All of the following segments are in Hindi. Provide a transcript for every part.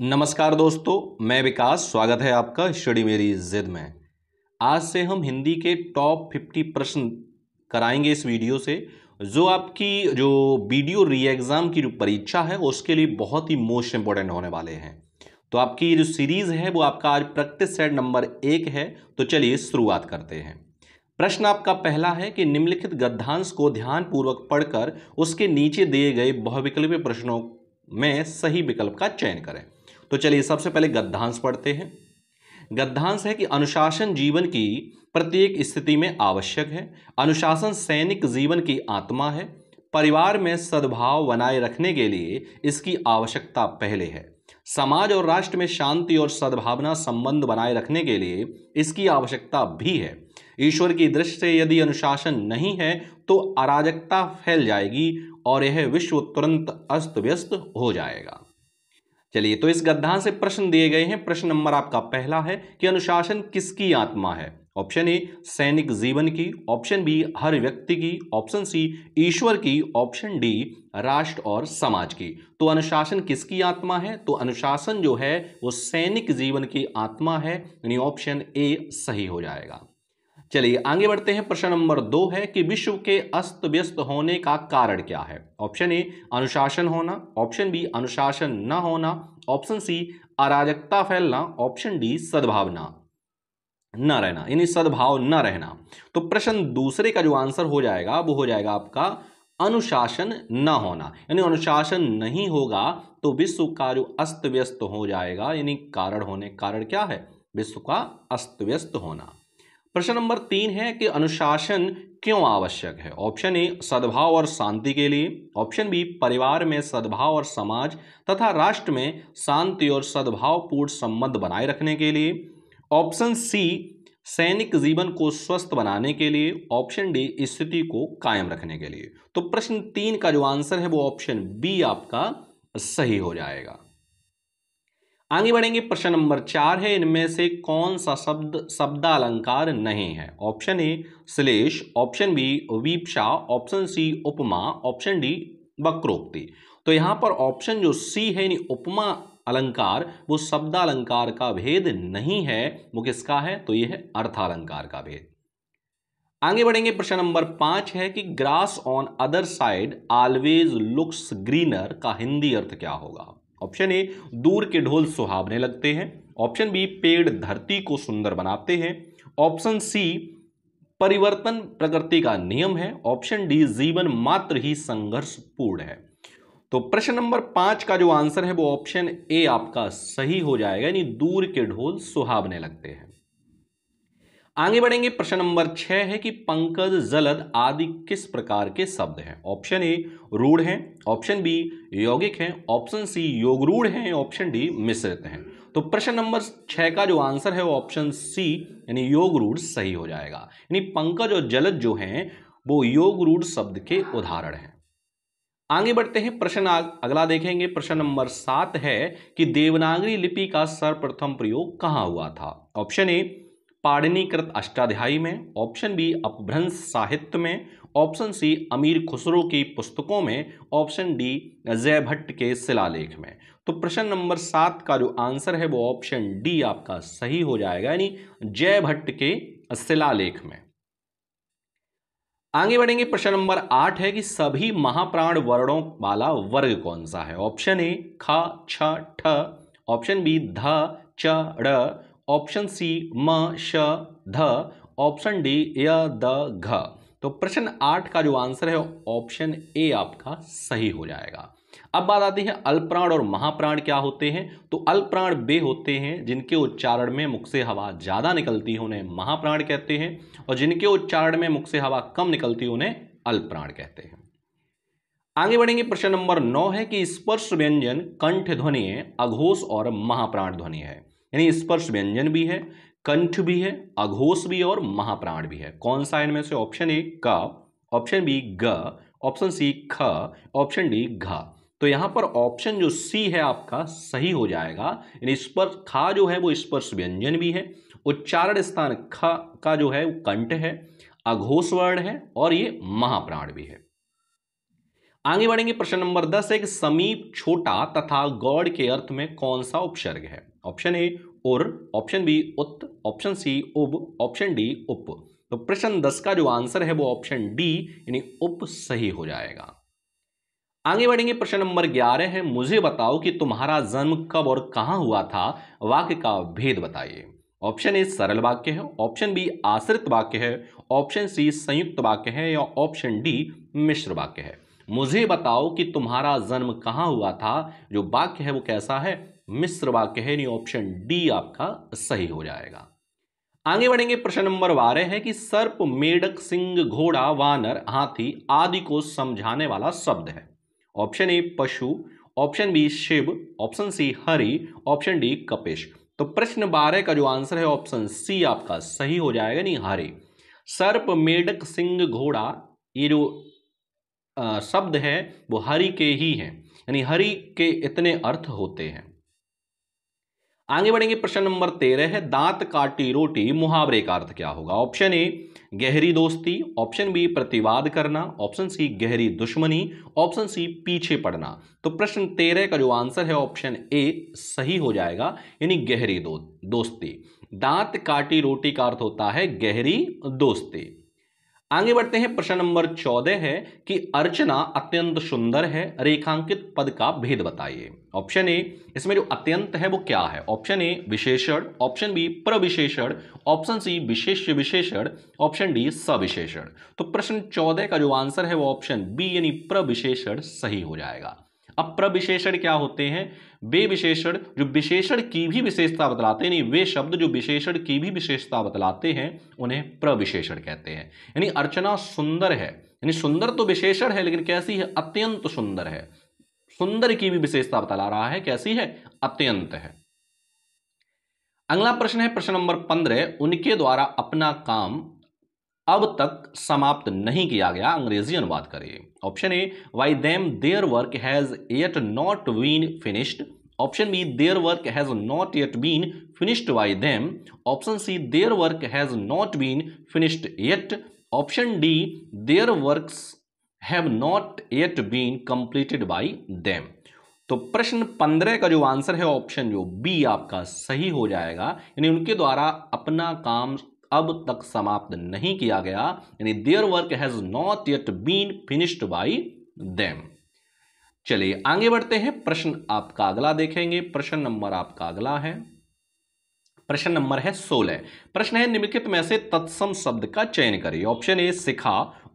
नमस्कार दोस्तों मैं विकास स्वागत है आपका स्टडी मेरी जिद में आज से हम हिंदी के टॉप फिफ्टी प्रश्न कराएंगे इस वीडियो से जो आपकी जो वीडियो री एग्ज़ाम की जो परीक्षा है उसके लिए बहुत ही मोस्ट इम्पोर्टेंट होने वाले हैं तो आपकी जो सीरीज़ है वो आपका आज प्रैक्टिस सेट नंबर एक है तो चलिए शुरुआत करते हैं प्रश्न आपका पहला है कि निम्नलिखित गद्यांश को ध्यानपूर्वक पढ़कर उसके नीचे दिए गए बहुविकल्पीय प्रश्नों में सही विकल्प का चयन करें तो चलिए सबसे पहले गद्धांश पढ़ते हैं गद्धांश है कि अनुशासन जीवन की प्रत्येक स्थिति में आवश्यक है अनुशासन सैनिक जीवन की आत्मा है परिवार में सद्भाव बनाए रखने के लिए इसकी आवश्यकता पहले है समाज और राष्ट्र में शांति और सद्भावना संबंध बनाए रखने के लिए इसकी आवश्यकता भी है ईश्वर की दृष्टि से यदि अनुशासन नहीं है तो अराजकता फैल जाएगी और यह विश्व तुरंत अस्त व्यस्त हो जाएगा चलिए तो इस गद्धा से प्रश्न दिए गए हैं प्रश्न नंबर आपका पहला है कि अनुशासन किसकी आत्मा है ऑप्शन ए सैनिक जीवन की ऑप्शन बी हर व्यक्ति की ऑप्शन सी ईश्वर की ऑप्शन डी राष्ट्र और समाज की तो अनुशासन किसकी आत्मा है तो अनुशासन जो है वो सैनिक जीवन की आत्मा है यानी ऑप्शन ए सही हो जाएगा चलिए आगे बढ़ते हैं प्रश्न नंबर दो है कि विश्व के अस्त व्यस्त होने का कारण क्या है ऑप्शन ए अनुशासन होना ऑप्शन बी अनुशासन न होना ऑप्शन सी अराजकता फैलना ऑप्शन डी सद्भावना न रहना यानी सद्भाव न रहना तो प्रश्न दूसरे का जो आंसर हो जाएगा वो हो जाएगा आपका अनुशासन न होना यानी अनुशासन नहीं होगा तो विश्व का जो अस्त व्यस्त हो जाएगा यानी कारण होने कारण क्या है विश्व का अस्त व्यस्त होना प्रश्न नंबर तीन है कि अनुशासन क्यों आवश्यक है ऑप्शन ए सद्भाव और शांति के लिए ऑप्शन बी परिवार में सद्भाव और समाज तथा राष्ट्र में शांति और सद्भावपूर्ण संबंध बनाए रखने के लिए ऑप्शन सी सैनिक जीवन को स्वस्थ बनाने के लिए ऑप्शन डी स्थिति को कायम रखने के लिए तो प्रश्न तीन का जो आंसर है वो ऑप्शन बी आपका सही हो जाएगा आगे बढ़ेंगे प्रश्न नंबर चार है इनमें से कौन सा शब्द शब्दालंकार नहीं है ऑप्शन ए श्लेष ऑप्शन बी वीपशा ऑप्शन सी उपमा ऑप्शन डी वक्रोक्ति तो यहाँ पर ऑप्शन जो सी है यानी उपमा अलंकार वो शब्दालंकार का भेद नहीं है वो किसका है तो यह है अर्थालंकार का भेद आगे बढ़ेंगे प्रश्न नंबर पांच है कि grass on other side always looks greener का हिंदी अर्थ क्या होगा ऑप्शन ए दूर के ढोल सुहावने लगते हैं ऑप्शन बी पेड़ धरती को सुंदर बनाते हैं ऑप्शन सी परिवर्तन प्रकृति का नियम है ऑप्शन डी जीवन मात्र ही संघर्षपूर्ण है तो प्रश्न नंबर पांच का जो आंसर है वो ऑप्शन ए आपका सही हो जाएगा यानी दूर के ढोल सुहावने लगते हैं आगे बढ़ेंगे प्रश्न नंबर छह है कि पंकज जलद आदि किस प्रकार के शब्द हैं ऑप्शन ए रूढ़ है ऑप्शन बी यौगिक है ऑप्शन सी योगरूढ़ है ऑप्शन डी मिश्रित हैं तो प्रश्न नंबर छह का जो आंसर है वो ऑप्शन सी यानी योग रूढ़ सही हो जाएगा यानी पंकज और जलद जो हैं वो योग रूढ़ शब्द के उदाहरण हैं आगे बढ़ते हैं प्रश्न अगला देखेंगे प्रश्न नंबर सात है कि देवनागरी लिपि का सर्वप्रथम प्रयोग कहां हुआ था ऑप्शन ए पाणनीकृत अष्टाध्यायी में ऑप्शन बी अपभ्रंश साहित्य में ऑप्शन सी अमीर खुसरो की पुस्तकों में ऑप्शन डी जय भट्ट के शिलालेख में तो प्रश्न नंबर सात का जो आंसर है वो ऑप्शन डी आपका सही हो जाएगा यानी जय भट्ट के शिलालेख में आगे बढ़ेंगे प्रश्न नंबर आठ है कि सभी महाप्राण वर्णों वाला वर्ग कौन सा है ऑप्शन ए ख छ ठ ऑप्शन बी ध च ऑप्शन सी म श ध ऑप्शन डी य द घ तो प्रश्न आठ का जो आंसर है ऑप्शन ए आपका सही हो जाएगा अब बात आती है अल्पप्राण और महाप्राण क्या होते हैं तो अल्पप्राण वे होते हैं जिनके उच्चारण में मुख से हवा ज़्यादा निकलती है उन्हें महाप्राण कहते हैं और जिनके उच्चारण में मुख से हवा कम निकलती है उन्हें अल्पप्राण कहते हैं आगे बढ़ेंगे प्रश्न नंबर नौ है कि स्पर्श व्यंजन कंठ ध्वनि अघोष और महाप्राण ध्वनि है यानी स्पर्श व्यंजन भी है कंठ भी है अघोष भी है और महाप्राण भी है कौन सा इनमें से ऑप्शन ए का ऑप्शन बी ग ऑप्शन सी ख ऑप्शन डी घ तो यहां पर ऑप्शन जो सी है आपका सही हो जाएगा यानी स्पर्श खा जो है वो स्पर्श व्यंजन भी है उच्चारण स्थान ख का जो है वो कंठ है अघोष वर्ण है और ये महाप्राण भी है आगे बढ़ेंगे प्रश्न नंबर दस है कि समीप छोटा तथा गौड़ के अर्थ में कौन सा उपसर्ग है ऑप्शन ए और ऑप्शन बी उत ऑप्शन सी उब ऑप्शन डी उप तो प्रश्न दस का जो आंसर है वो ऑप्शन डी यानी उप सही हो जाएगा आगे बढ़ेंगे प्रश्न नंबर ग्यारह है मुझे बताओ कि तुम्हारा जन्म कब और कहां हुआ था वाक्य का भेद बताइए ऑप्शन ए सरल वाक्य है ऑप्शन बी आश्रित वाक्य है ऑप्शन सी संयुक्त वाक्य है या ऑप्शन डी मिश्र वाक्य है मुझे बताओ कि तुम्हारा जन्म कहां हुआ था जो वाक्य है वो कैसा है मिश्र वाक्य है यानी ऑप्शन डी आपका सही हो जाएगा आगे बढ़ेंगे प्रश्न नंबर बारह है कि सर्प मेढक सिंह घोड़ा वानर हाथी आदि को समझाने वाला शब्द है ऑप्शन ए पशु option B Shiv option C Hari option D कपेश तो प्रश्न बारह का जो आंसर है ऑप्शन सी आपका सही हो जाएगा नहीं हरि सर्प मेढक सिंह घोड़ा ये जो शब्द है वो हरि के ही हैं यानी हरि के इतने अर्थ होते हैं आगे बढ़ेंगे प्रश्न नंबर तेरह है दांत काटी रोटी मुहावरे का अर्थ क्या होगा ऑप्शन ए गहरी दोस्ती ऑप्शन बी प्रतिवाद करना ऑप्शन सी गहरी दुश्मनी ऑप्शन सी पीछे पड़ना तो प्रश्न तेरह का जो आंसर है ऑप्शन ए सही हो जाएगा यानी गहरी दो, दोस्ती दांत काटी रोटी का अर्थ होता है गहरी दोस्ती आगे बढ़ते हैं प्रश्न नंबर चौदह है कि अर्चना अत्यंत सुंदर है रेखांकित पद का भेद बताइए ऑप्शन ए इसमें जो अत्यंत है वो क्या है ऑप्शन ए विशेषण ऑप्शन बी प्रविशेषण ऑप्शन सी विशेष विशेषण ऑप्शन डी सविशेषण तो प्रश्न चौदह का जो आंसर है वो ऑप्शन बी यानी प्रविशेषण सही हो जाएगा अब प्रविशेषण क्या होते हैं वे विशेषण जो विशेषण की भी विशेषता बतलाते हैं वे शब्द जो विशेषण की भी विशेषता बतलाते हैं उन्हें प्रविशेषण कहते हैं यानी अर्चना सुंदर है यानी सुंदर तो विशेषण है लेकिन कैसी है अत्यंत सुंदर है सुंदर की भी विशेषता बतला रहा है कैसी है अत्यंत है अगला प्रश्न है प्रश्न नंबर पंद्रह उनके द्वारा अपना काम अब तक समाप्त नहीं किया गया अंग्रेजी अनुवाद करें option A by them their work has yet not been finished option B their work has not yet been finished by them option C their work has not been finished yet option D their work have not yet been completed by them तो प्रश्न पंद्रह का जो आंसर है ऑप्शन जो बी आपका सही हो जाएगा यानी उनके द्वारा अपना काम अब तक समाप्त नहीं किया गया यानी their work has not yet been finished by them चलिए आगे बढ़ते हैं प्रश्न आपका अगला देखेंगे प्रश्न नंबर आपका अगला है प्रश्न नंबर है सोलह प्रश्न है निम्नलिखित में से तत्सम शब्द का चयन करिए ऑप्शन ए सिखा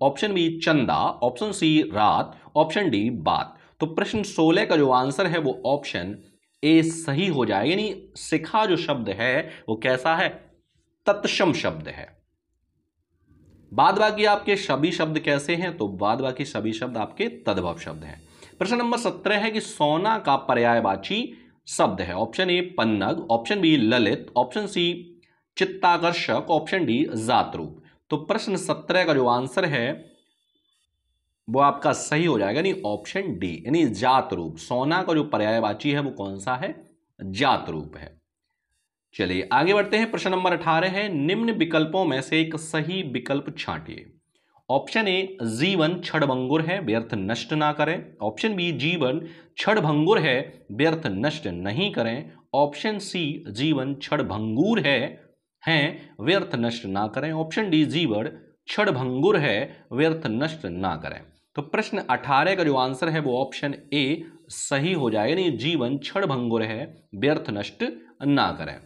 ऑप्शन बी चंदा ऑप्शन सी रात ऑप्शन डी बात तो प्रश्न सोलह का जो आंसर है वो ऑप्शन ए सही हो जाएगा यानी सिखा जो शब्द है वो कैसा है तत्सम शब्द है बाद बाकी आपके सभी शब्द कैसे हैं तो बाद बाकी सभी शब्द आपके तद्भव शब्द हैं प्रश्न नंबर सत्रह है कि सोना का पर्यायवाची शब्द है ऑप्शन ए पन्नग ऑप्शन बी ललित ऑप्शन सी चित्ताकर्षक ऑप्शन डी जातरूप तो प्रश्न सत्रह का जो आंसर है वो आपका सही हो जाएगा यानी ऑप्शन डी यानी जात रूप सोना का जो पर्यायवाची है वो कौन सा है जात रूप है चलिए आगे बढ़ते हैं प्रश्न नंबर अठारह है निम्न विकल्पों में से एक सही विकल्प छांटिए ऑप्शन ए जीवन छड़भंगुर है व्यर्थ नष्ट ना करें ऑप्शन बी जीवन छड़भंगुर है व्यर्थ नष्ट नहीं करें ऑप्शन सी जीवन छड़भंगुर है हैं व्यर्थ नष्ट ना करें ऑप्शन डी जीवन छड़भंगुर है व्यर्थ नष्ट ना करें तो प्रश्न 18 का जो आंसर है वो ऑप्शन ए सही हो जाएगा यानी जीवन भंगुर है व्यर्थ नष्ट ना करें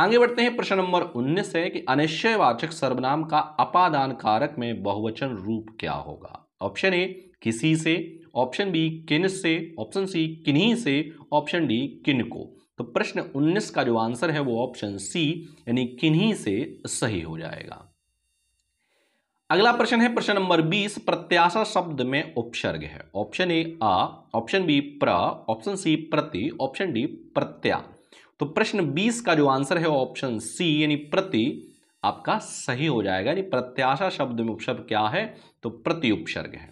आगे बढ़ते हैं प्रश्न नंबर 19 है कि अनिश्चयवाचक सर्वनाम का अपादान कारक में बहुवचन रूप क्या होगा ऑप्शन ए किसी से ऑप्शन बी किन से ऑप्शन सी किन्हीं से ऑप्शन डी किन को तो प्रश्न 19 का जो आंसर है वो ऑप्शन सी यानी किन्हीं से सही हो जाएगा अगला प्रश्न है प्रश्न नंबर 20 प्रत्याशा शब्द में उपसर्ग है ऑप्शन ए आ ऑप्शन बी प्र ऑप्शन सी प्रति ऑप्शन डी प्रत्या तो प्रश्न 20 का जो आंसर है ऑप्शन सी यानी प्रति आपका सही हो जाएगा यानी प्रत्याशा शब्द में उपसर्ग क्या है तो प्रति उपसर्ग है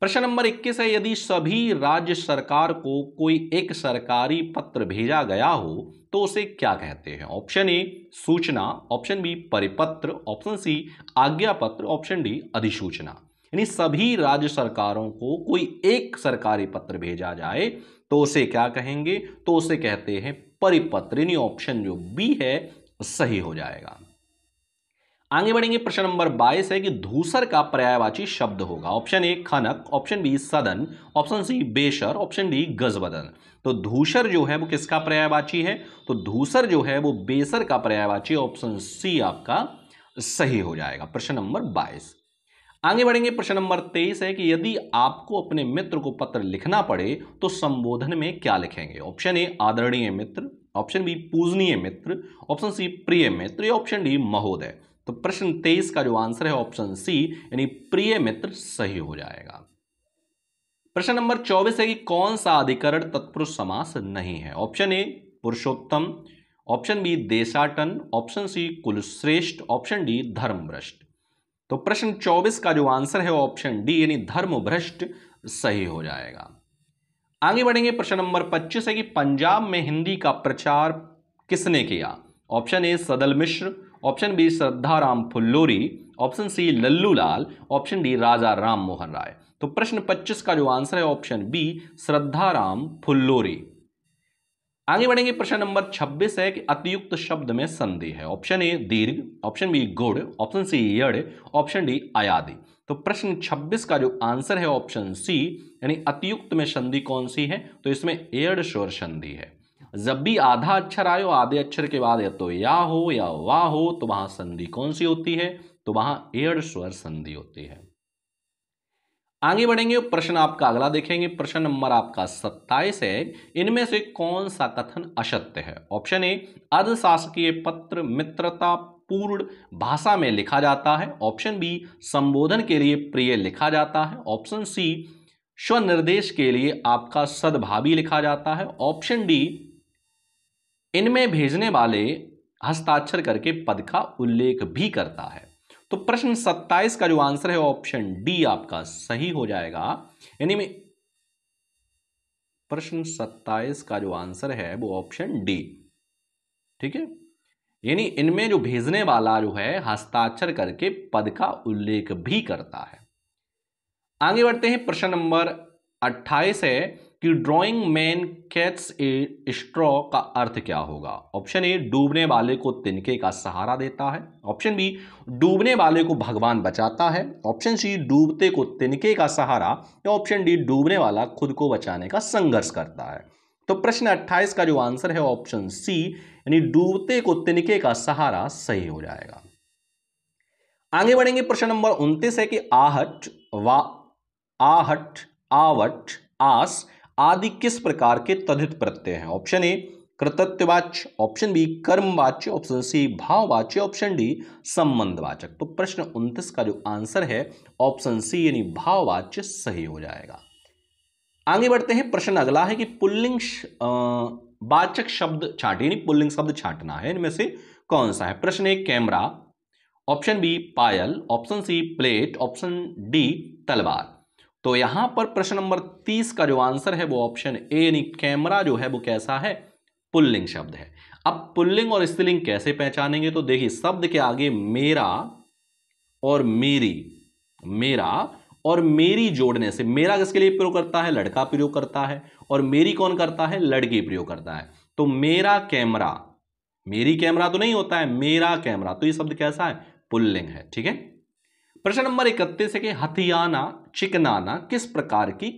प्रश्न नंबर 21 है यदि सभी राज्य सरकार को कोई एक सरकारी पत्र भेजा गया हो तो उसे क्या कहते हैं ऑप्शन ए सूचना ऑप्शन बी परिपत्र ऑप्शन सी आज्ञा पत्र ऑप्शन डी अधिसूचना यानी सभी राज्य सरकारों को कोई एक सरकारी पत्र भेजा जाए तो उसे क्या कहेंगे तो उसे कहते हैं परिपत्र यानी ऑप्शन जो बी है सही हो जाएगा आगे बढ़ेंगे प्रश्न नंबर 22 है कि धूसर का पर्यायवाची शब्द होगा ऑप्शन ए खनक ऑप्शन बी सदन ऑप्शन सी बेशर ऑप्शन डी गजबदन तो धूसर जो है वो किसका पर्यायवाची है तो धूसर जो है वो बेसर का पर्यायवाची ऑप्शन सी आपका सही हो जाएगा प्रश्न नंबर आगे बढ़ेंगे प्रश्न नंबर तेईस है कि यदि आपको अपने मित्र को पत्र लिखना पड़े तो संबोधन में क्या लिखेंगे ऑप्शन ए आदरणीय मित्र ऑप्शन बी पूजनीय मित्र ऑप्शन सी प्रिय मित्र या ऑप्शन डी महोदय तो प्रश्न तेईस का जो आंसर है ऑप्शन सी यानी प्रिय मित्र सही हो जाएगा प्रश्न नंबर चौबीस है कि कौन सा अधिकरण तत्पुरुष समास नहीं है ऑप्शन ए पुरुषोत्तम ऑप्शन बी देशाटन ऑप्शन सी कुलश्रेष्ठ ऑप्शन डी धर्मभ्रष्ट तो प्रश्न 24 का जो आंसर है ऑप्शन डी यानी धर्म भ्रष्ट सही हो जाएगा आगे बढ़ेंगे प्रश्न नंबर 25 है कि पंजाब में हिंदी का प्रचार किसने किया option A Sadal Mishra option B Shraddharam Phillauri option C Lallu Lal option D Raja Ram Mohan Roy तो प्रश्न 25 का जो आंसर है ऑप्शन बी श्रद्धाराम फुल्लोरी आगे बढ़ेंगे प्रश्न नंबर 26 है कि अतियुक्त शब्द में संधि है ऑप्शन ए दीर्घ ऑप्शन बी गुड़ ऑप्शन सी यड़ ऑप्शन डी अयादि तो प्रश्न 26 का जो आंसर है ऑप्शन सी यानी अतियुक्त में संधि कौन सी है तो इसमें एड शोर संधि है जब भी आधा अक्षर आयो आधे अक्षर के बाद या तो या हो या वाह हो तो वहां संधि कौन सी होती है तो वहां एड स्वर संधि होती है आगे बढ़ेंगे प्रश्न आपका अगला देखेंगे प्रश्न नंबर आपका सत्ताईस है इनमें से कौन सा कथन असत्य है ऑप्शन ए अर्धशासकीय पत्र मित्रता पूर्ण भाषा में लिखा जाता है ऑप्शन बी संबोधन के लिए प्रिय लिखा जाता है ऑप्शन सी स्वनिर्देश के लिए आपका सद्भावी लिखा जाता है ऑप्शन डी इनमें भेजने वाले हस्ताक्षर करके पद का उल्लेख भी करता है तो प्रश्न 27 का जो आंसर है ऑप्शन डी आपका सही हो जाएगा यानी प्रश्न 27 का जो आंसर है वो ऑप्शन डी ठीक है यानी इनमें जो भेजने वाला जो है हस्ताक्षर करके पद का उल्लेख भी करता है आगे बढ़ते हैं प्रश्न नंबर 28 है कि drowning man catches a straw का अर्थ क्या होगा ऑप्शन ए डूबने वाले को तिनके का सहारा देता है ऑप्शन बी डूबने वाले को भगवान बचाता है ऑप्शन सी डूबते को तिनके का सहारा या ऑप्शन डी डूबने वाला खुद को बचाने का संघर्ष करता है तो प्रश्न 28 का जो आंसर है ऑप्शन सी यानी डूबते को तिनके का सहारा सही हो जाएगा आगे बढ़ेंगे प्रश्न नंबर उनतीस है कि आहट व आहट आवट आस आदि किस प्रकार के तदित प्रत्यय हैं ऑप्शन ए कृतत्ववाच्य ऑप्शन बी कर्मवाच्य ऑप्शन सी भाववाच्य ऑप्शन डी संबंधवाचक तो प्रश्न उन्तीस का जो आंसर है ऑप्शन सी यानी भाववाच्य सही हो जाएगा आगे बढ़ते हैं प्रश्न अगला है कि पुल्लिंग वाचक शब्द छाटे यानी पुल्लिंग शब्द छाटना है इनमें से कौन सा है प्रश्न ए कैमरा ऑप्शन बी पायल option C plate option D तलवार तो यहां पर प्रश्न नंबर तीस का जो आंसर है वो ऑप्शन ए यानी कैमरा जो है वो कैसा है पुल्लिंग शब्द है अब पुल्लिंग और स्त्रीलिंग कैसे पहचानेंगे तो देखिए शब्द के आगे मेरा और मेरी मेरा और मेरी जोड़ने से मेरा किसके लिए प्रयोग करता है लड़का प्रयोग करता है और मेरी कौन करता है लड़की प्रयोग करता है तो मेरा कैमरा मेरी कैमरा तो नहीं होता है मेरा कैमरा तो ये शब्द कैसा है पुल्लिंग है ठीक है प्रश्न नंबर इकतीस है कि हथियाना चिकनाना किस प्रकार की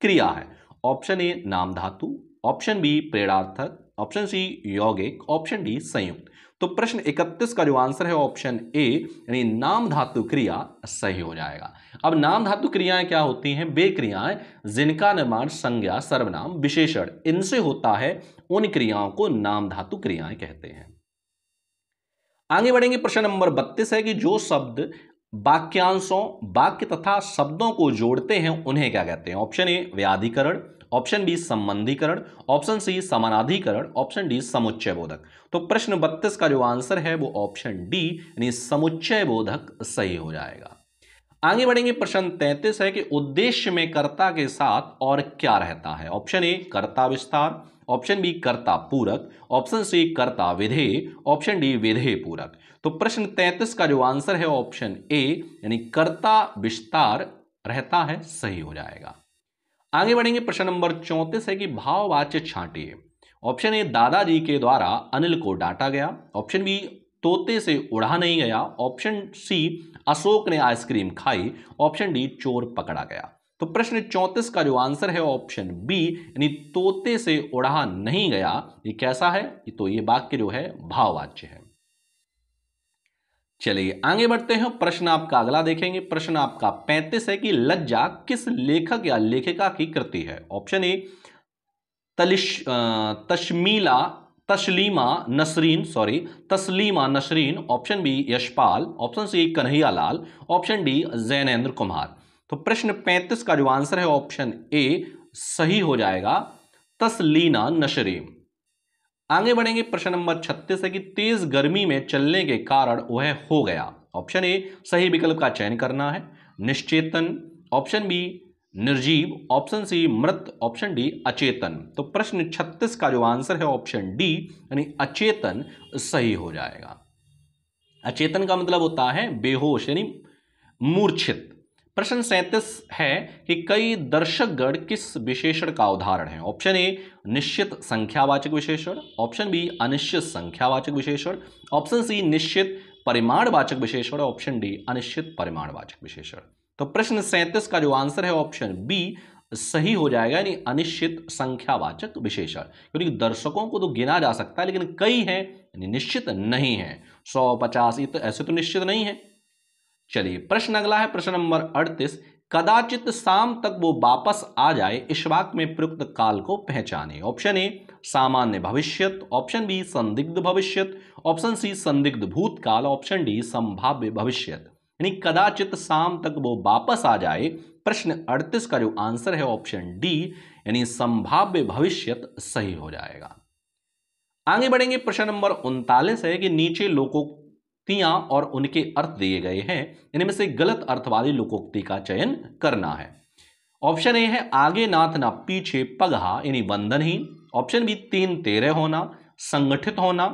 क्रिया है ऑप्शन ए नाम धातु ऑप्शन बी प्रेरार्थक ऑप्शन सी यौगिक ऑप्शन डी संयुक्त तो प्रश्न 31 का जो आंसर है ऑप्शन ए यानी नाम धातु क्रिया सही हो जाएगा अब नाम धातु क्रियाएं क्या होती हैं वे क्रियाएं जिनका निर्माण संज्ञा सर्वनाम विशेषण इनसे होता है उन क्रियाओं को नाम धातु क्रियाएं कहते हैं आगे बढ़ेंगे प्रश्न नंबर बत्तीस है कि जो शब्द वाक्यांशों वाक्य तथा शब्दों को जोड़ते हैं उन्हें क्या कहते हैं ऑप्शन ए व्याधिकरण ऑप्शन बी संबंधीकरण ऑप्शन सी समानाधिकरण ऑप्शन डी समुच्चय बोधक तो प्रश्न बत्तीस का जो आंसर है वो ऑप्शन डी यानी समुच्चय बोधक सही हो जाएगा आगे बढ़ेंगे प्रश्न तैतीस है कि उद्देश्य में कर्ता के साथ और क्या रहता है ऑप्शन ए कर्ता विस्तार ऑप्शन बी कर्ता पूरक ऑप्शन सी कर्ता विधेय ऑप्शन डी विधे पूरक तो प्रश्न तैतीस का जो आंसर है ऑप्शन ए यानी कर्ता विस्तार रहता है सही हो जाएगा आगे बढ़ेंगे प्रश्न नंबर चौंतीस है कि भाववाच्य छाटिए ऑप्शन ए दादाजी के द्वारा अनिल को डांटा गया ऑप्शन बी तोते से उड़ा नहीं गया ऑप्शन सी अशोक ने आइसक्रीम खाई ऑप्शन डी चोर पकड़ा गया तो प्रश्न चौंतीस का जो आंसर है ऑप्शन बी यानी तोते से उड़ा नहीं गया ये कैसा है ये तो ये वाक्य जो है भाववाच्य है चलिए आगे बढ़ते हैं प्रश्न आपका अगला देखेंगे प्रश्न आपका पैंतीस है कि लज्जा किस लेखक या लेखिका की कृति है ऑप्शन ए तलिश तशमीला Taslima Nasreen sorry Taslima Nasreen option B Yashpal option C Kanhaiya Lal option D Jainendra Kumar तो प्रश्न 35 का जो आंसर है ऑप्शन ए सही हो जाएगा तसलीना नशरीम आगे बढ़ेंगे प्रश्न नंबर 36 है कि तेज गर्मी में चलने के कारण वह हो गया ऑप्शन ए सही विकल्प का चयन करना है निश्चेतन ऑप्शन बी निर्जीव ऑप्शन सी मृत ऑप्शन डी अचेतन तो प्रश्न 36 का जो आंसर है ऑप्शन डी यानी अचेतन सही हो जाएगा अचेतन का मतलब होता है बेहोश यानी मूर्छित प्रश्न सैंतीस है कि कई दर्शकगण किस विशेषण का उदाहरण है ऑप्शन ए निश्चित संख्यावाचक विशेषण ऑप्शन बी अनिश्चित संख्यावाचक विशेषण ऑप्शन सी निश्चित परिमाणवाचक विशेषण ऑप्शन डी अनिश्चित परिमाणवाचक विशेषण तो प्रश्न सैंतीस का जो आंसर है ऑप्शन बी सही हो जाएगा यानी अनिश्चित संख्यावाचक विशेषण क्योंकि दर्शकों को तो गिना जा सकता है लेकिन कई है निश्चित नहीं है सौ पचास ये तो ऐसे तो निश्चित नहीं है चलिए प्रश्न अगला है प्रश्न नंबर अड़तीस कदाचित शाम तक वो वापस आ जाए इशवाक में प्रयुक्त काल को पहचाने ऑप्शन ए सामान्य भविष्य ऑप्शन बी संदिग्ध भविष्य ऑप्शन सी संदिग्ध भूतकाल ऑप्शन डी संभाव्य भविष्य यानी कदाचित शाम तक वो वापस आ जाए प्रश्न अड़तीस का जो आंसर है ऑप्शन डी यानी संभाव्य भविष्य सही हो जाएगा आगे बढ़ेंगे प्रश्न नंबर उनतालीस है कि नीचे लोगों तियां और उनके अर्थ दिए गए हैं इनमें से गलत अर्थ वाली लोकोक्ति का चयन करना है ऑप्शन ए है आगे नाथ ना पीछे पगहा यानी बंधनहीन ऑप्शन बी तीन तेरह होना संगठित होना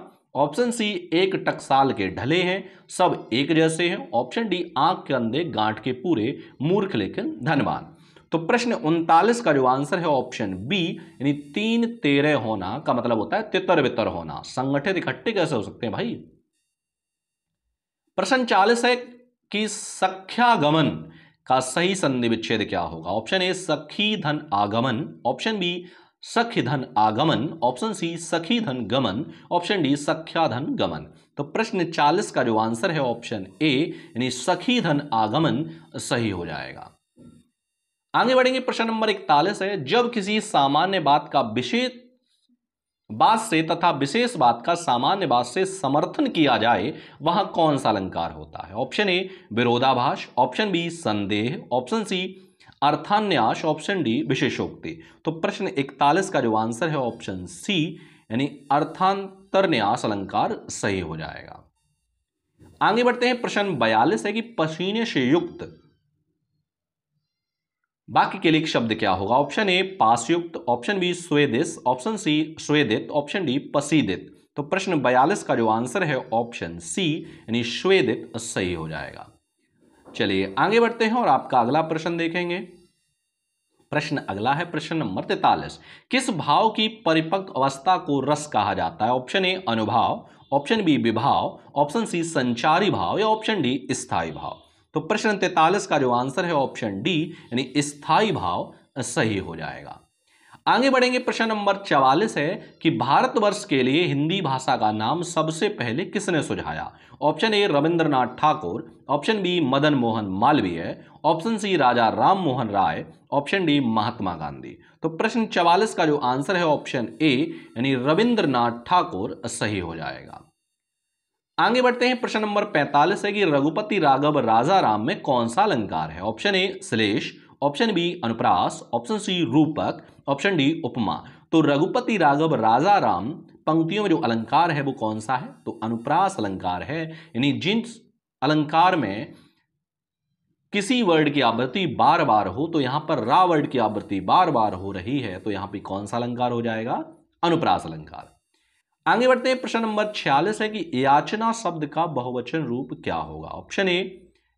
ऑप्शन सी एक टकसाल के ढले हैं सब एक जैसे हैं ऑप्शन डी आंख के अंधे गांठ के पूरे मूर्ख लेकिन धनवान तो प्रश्न उनतालीस का जो आंसर है ऑप्शन बी यानी तीन तेरह होना का मतलब होता है तितर बितर होना संगठित इकट्ठे कैसे हो सकते हैं भाई प्रश्न चालीस है कि सख्यागमन का सही संधि विच्छेद क्या होगा ऑप्शन ए सखी धन आगमन ऑप्शन बी सख्य धन आगमन ऑप्शन सी सखी धन गमन ऑप्शन डी सख्या धन गमन तो प्रश्न चालीस का जो आंसर है ऑप्शन ए यानी सखी धन आगमन सही हो जाएगा आगे बढ़ेंगे प्रश्न नंबर इकतालीस है जब किसी सामान्य बात का विशेष बात से तथा विशेष बात का सामान्य बात से समर्थन किया जाए वहां कौन सा अलंकार होता है ऑप्शन ए विरोधाभास ऑप्शन बी संदेह ऑप्शन सी अर्थान्यास ऑप्शन डी विशेषोक्ति तो प्रश्न 41 का जो आंसर है ऑप्शन सी यानी अर्थांतरन्यास अलंकार सही हो जाएगा आगे बढ़ते हैं प्रश्न 42 है कि पसीने से युक्त बाकी के लिए शब्द क्या होगा ऑप्शन ए पासयुक्त ऑप्शन बी स्वेदिस ऑप्शन सी स्वेदित ऑप्शन डी पसीदित तो प्रश्न बयालीस का जो आंसर है ऑप्शन सी यानी स्वेदित सही हो जाएगा चलिए आगे बढ़ते हैं और आपका अगला प्रश्न देखेंगे प्रश्न अगला है प्रश्न नंबर तैतालीस किस भाव की परिपक्व अवस्था को रस कहा जाता है ऑप्शन ए अनुभाव ऑप्शन बी विभाव ऑप्शन सी संचारी भाव या ऑप्शन डी स्थायी भाव तो प्रश्न तैतालीस का जो आंसर है ऑप्शन डी यानी स्थायी भाव सही हो जाएगा आगे बढ़ेंगे प्रश्न नंबर चवालीस है कि भारतवर्ष के लिए हिंदी भाषा का नाम सबसे पहले किसने सुझाया option A Rabindranath Thakur option B Madan Mohan Malviya option C Raja Ram Mohan Roy option D Mahatma Gandhi तो प्रश्न चवालीस का जो आंसर है ऑप्शन ए यानी रविंद्रनाथ ठाकुर सही हो जाएगा आगे बढ़ते हैं प्रश्न नंबर 45 है कि रघुपति राघव राजा राम में कौन सा अलंकार है ऑप्शन ए श्लेष ऑप्शन बी अनुप्रास ऑप्शन सी रूपक ऑप्शन डी उपमा तो रघुपति राघव राजा राम पंक्तियों में जो अलंकार है वो कौन सा है तो अनुप्रास अलंकार है यानी जिन अलंकार में किसी वर्ड की आवृत्ति बार बार हो तो यहां पर रा वर्ड की आवृत्ति बार बार हो रही है तो यहां पर कौन सा अलंकार हो जाएगा अनुप्रास अलंकार आगे बढ़ते हैं प्रश्न नंबर छियालीस है कि याचना शब्द का बहुवचन रूप क्या होगा ऑप्शन ए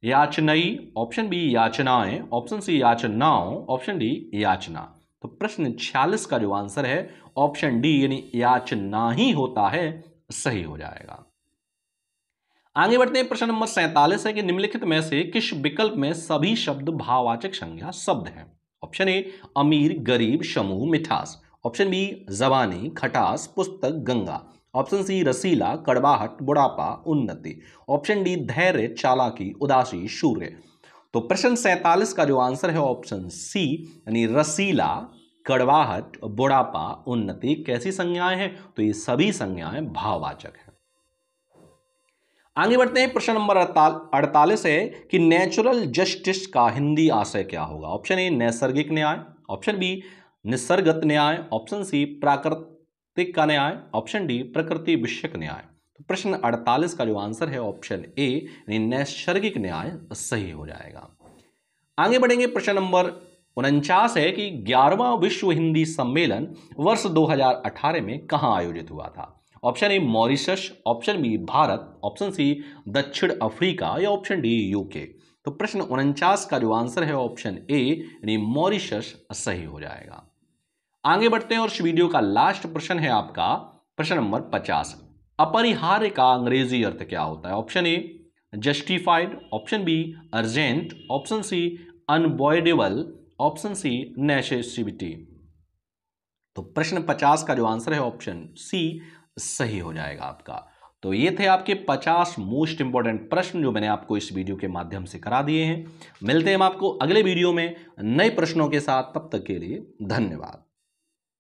याचनाई ऑप्शन बी याचनाएं ऑप्शन सी याचनाओं ऑप्शन डी याचना तो प्रश्न छियालीस का जो आंसर है ऑप्शन डी यानी याचना ही होता है सही हो जाएगा आगे बढ़ते हैं प्रश्न नंबर सैंतालीस है कि निम्नलिखित में से किस विकल्प में सभी शब्द भाववाचक संज्ञा शब्द हैं ऑप्शन ए अमीर गरीब समूह मिठास ऑप्शन बी जबानी खटास पुस्तक गंगा ऑप्शन सी रसीला कड़वाहट बुढ़ापा उन्नति ऑप्शन डी धैर्य चालाकी उदासी सूर्य तो प्रश्न सैतालीस का जो आंसर है ऑप्शन सी यानी रसीला कड़वाहट बुढ़ापा उन्नति कैसी संज्ञाएं हैं तो ये सभी संज्ञाएं भाववाचक हैं आगे बढ़ते हैं प्रश्न नंबर अड़तालीस है कि नेचुरल जस्टिस का हिंदी आशय क्या होगा ऑप्शन ए नैसर्गिक न्याय ऑप्शन बी निसर्गत न्याय ऑप्शन सी प्राकृतिक का न्याय ऑप्शन डी प्रकृति विषयक न्याय तो प्रश्न 48 का जो आंसर है ऑप्शन ए यानी नैसर्गिक न्याय सही हो जाएगा आगे बढ़ेंगे प्रश्न नंबर उनचास है कि ग्यारहवा विश्व हिंदी सम्मेलन वर्ष 2018 में कहाँ आयोजित हुआ था option A Mauritius option B Bharat option C दक्षिण अफ्रीका या ऑप्शन डी यूके तो प्रश्न उनचास का जो आंसर है ऑप्शन ए यानी मॉरिशस सही हो जाएगा आगे बढ़ते हैं और इस वीडियो का लास्ट प्रश्न है आपका प्रश्न नंबर पचास अपरिहार्य का अंग्रेजी अर्थ क्या होता है option A justified option B urgent option C unavoidable option C necessity तो प्रश्न पचास का जो आंसर है ऑप्शन सी सही हो जाएगा आपका तो ये थे आपके 50 मोस्ट इंपॉर्टेंट प्रश्न जो मैंने आपको इस वीडियो के माध्यम से करा दिए हैं मिलते हैं हम आपको अगले वीडियो में नए प्रश्नों के साथ तब तक के लिए धन्यवाद